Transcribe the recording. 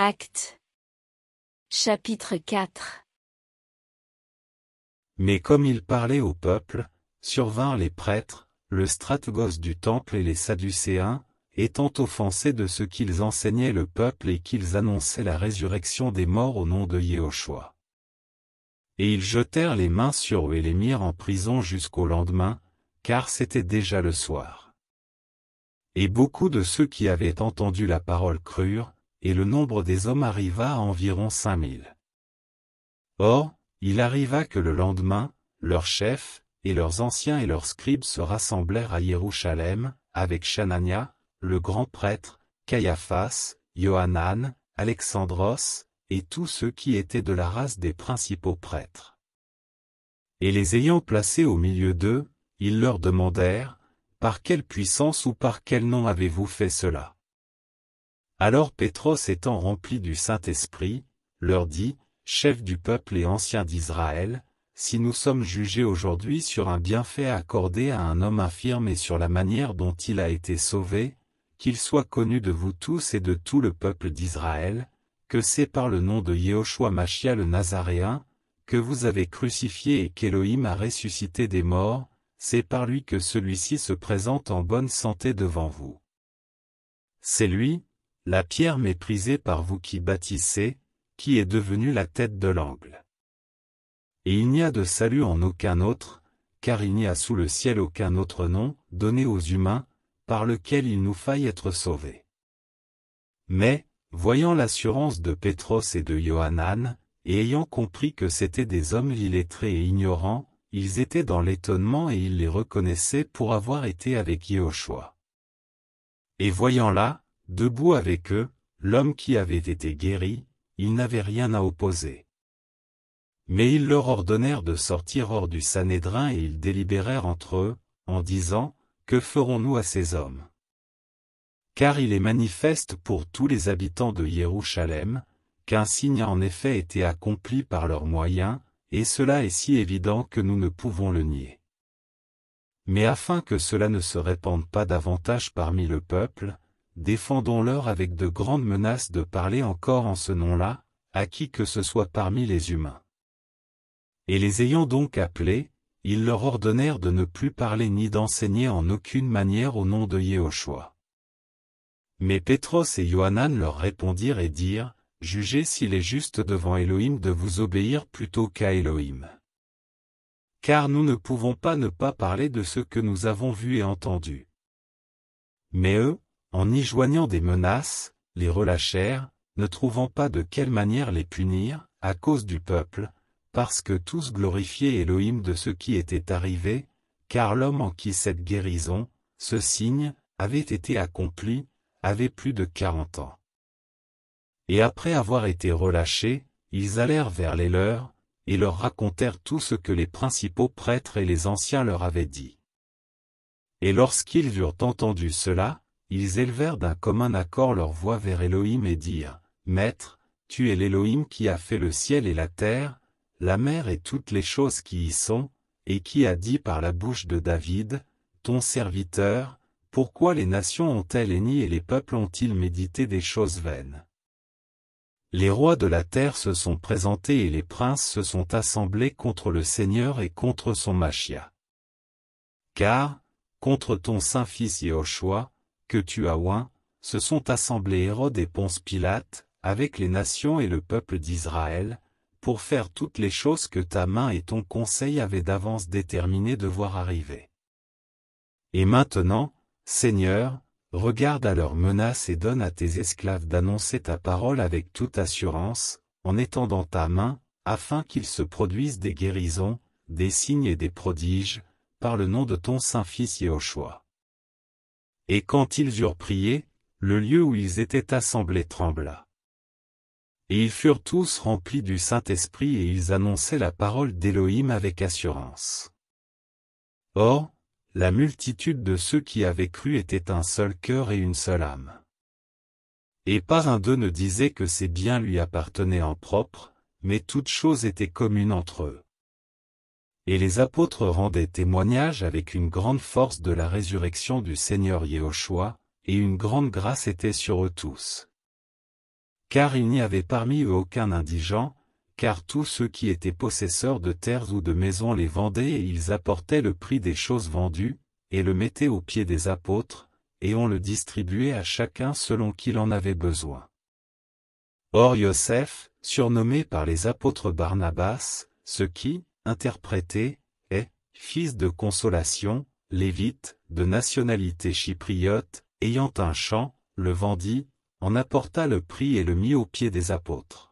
Acte. Chapitre 4 Mais comme il parlait au peuple, survinrent les prêtres, le stratgos du temple et les sadducéens, étant offensés de ce qu'ils enseignaient le peuple et qu'ils annonçaient la résurrection des morts au nom de Yehoshua. Et ils jetèrent les mains sur eux et les mirent en prison jusqu'au lendemain, car c'était déjà le soir. Et beaucoup de ceux qui avaient entendu la parole crurent, et le nombre des hommes arriva à environ cinq mille. Or, il arriva que le lendemain, leurs chefs, et leurs anciens et leurs scribes se rassemblèrent à Jérusalem, avec Chanania, le grand prêtre, Caiaphas, Johanan, Alexandros, et tous ceux qui étaient de la race des principaux prêtres. Et les ayant placés au milieu d'eux, ils leur demandèrent, Par quelle puissance ou par quel nom avez-vous fait cela alors Pétros étant rempli du Saint-Esprit, leur dit, Chef du peuple et ancien d'Israël, si nous sommes jugés aujourd'hui sur un bienfait accordé à un homme infirme et sur la manière dont il a été sauvé, qu'il soit connu de vous tous et de tout le peuple d'Israël, que c'est par le nom de Yéhoshua Machia le Nazaréen, que vous avez crucifié et qu'Élohim a ressuscité des morts, c'est par lui que celui-ci se présente en bonne santé devant vous. C'est lui, la pierre méprisée par vous qui bâtissez, qui est devenue la tête de l'angle. Et il n'y a de salut en aucun autre, car il n'y a sous le ciel aucun autre nom, donné aux humains, par lequel il nous faille être sauvés. Mais, voyant l'assurance de Pétros et de Johanan, et ayant compris que c'étaient des hommes illettrés et ignorants, ils étaient dans l'étonnement et ils les reconnaissaient pour avoir été avec Yehoshua. Et voyant là, Debout avec eux, l'homme qui avait été guéri, il n'avait rien à opposer. Mais ils leur ordonnèrent de sortir hors du Sanhédrin et ils délibérèrent entre eux, en disant, Que ferons-nous à ces hommes Car il est manifeste pour tous les habitants de Jérusalem, qu'un signe a en effet été accompli par leurs moyens, et cela est si évident que nous ne pouvons le nier. Mais afin que cela ne se répande pas davantage parmi le peuple, défendons-leur avec de grandes menaces de parler encore en ce nom-là, à qui que ce soit parmi les humains. Et les ayant donc appelés, ils leur ordonnèrent de ne plus parler ni d'enseigner en aucune manière au nom de Yehoshua. Mais Pétros et Johanan leur répondirent et dirent, « Jugez s'il est juste devant Elohim de vous obéir plutôt qu'à Elohim. Car nous ne pouvons pas ne pas parler de ce que nous avons vu et entendu. » Mais eux, en y joignant des menaces, les relâchèrent, ne trouvant pas de quelle manière les punir, à cause du peuple, parce que tous glorifiaient Elohim de ce qui était arrivé, car l'homme en qui cette guérison, ce signe, avait été accompli, avait plus de quarante ans. Et après avoir été relâchés, ils allèrent vers les leurs, et leur racontèrent tout ce que les principaux prêtres et les anciens leur avaient dit. Et lorsqu'ils eurent entendu cela, ils élevèrent d'un commun accord leur voix vers Elohim et dirent, Maître, tu es l'Élohim qui a fait le ciel et la terre, la mer et toutes les choses qui y sont, et qui a dit par la bouche de David, ton serviteur, pourquoi les nations ont-elles éni et les peuples ont-ils médité des choses vaines Les rois de la terre se sont présentés et les princes se sont assemblés contre le Seigneur et contre son Machia. Car, contre ton Saint-Fils choix que tu as oint, se sont assemblés Hérode et Ponce Pilate, avec les nations et le peuple d'Israël, pour faire toutes les choses que ta main et ton conseil avaient d'avance déterminé de voir arriver. Et maintenant, Seigneur, regarde à leurs menaces et donne à tes esclaves d'annoncer ta parole avec toute assurance, en étendant ta main, afin qu'ils se produisent des guérisons, des signes et des prodiges, par le nom de ton Saint-Fils Yehoshua. Et quand ils eurent prié, le lieu où ils étaient assemblés trembla. Et ils furent tous remplis du Saint-Esprit et ils annonçaient la parole d'Élohim avec assurance. Or, la multitude de ceux qui avaient cru était un seul cœur et une seule âme. Et par un d'eux ne disait que ses biens lui appartenaient en propre, mais toutes choses étaient communes entre eux et les apôtres rendaient témoignage avec une grande force de la résurrection du Seigneur Yehoshua, et une grande grâce était sur eux tous. Car il n'y avait parmi eux aucun indigent, car tous ceux qui étaient possesseurs de terres ou de maisons les vendaient et ils apportaient le prix des choses vendues, et le mettaient aux pieds des apôtres, et on le distribuait à chacun selon qu'il en avait besoin. Or Yosef, surnommé par les apôtres Barnabas, ce qui, interprété, est, fils de consolation, lévite, de nationalité chypriote, ayant un champ, le vendit, en apporta le prix et le mit aux pieds des apôtres.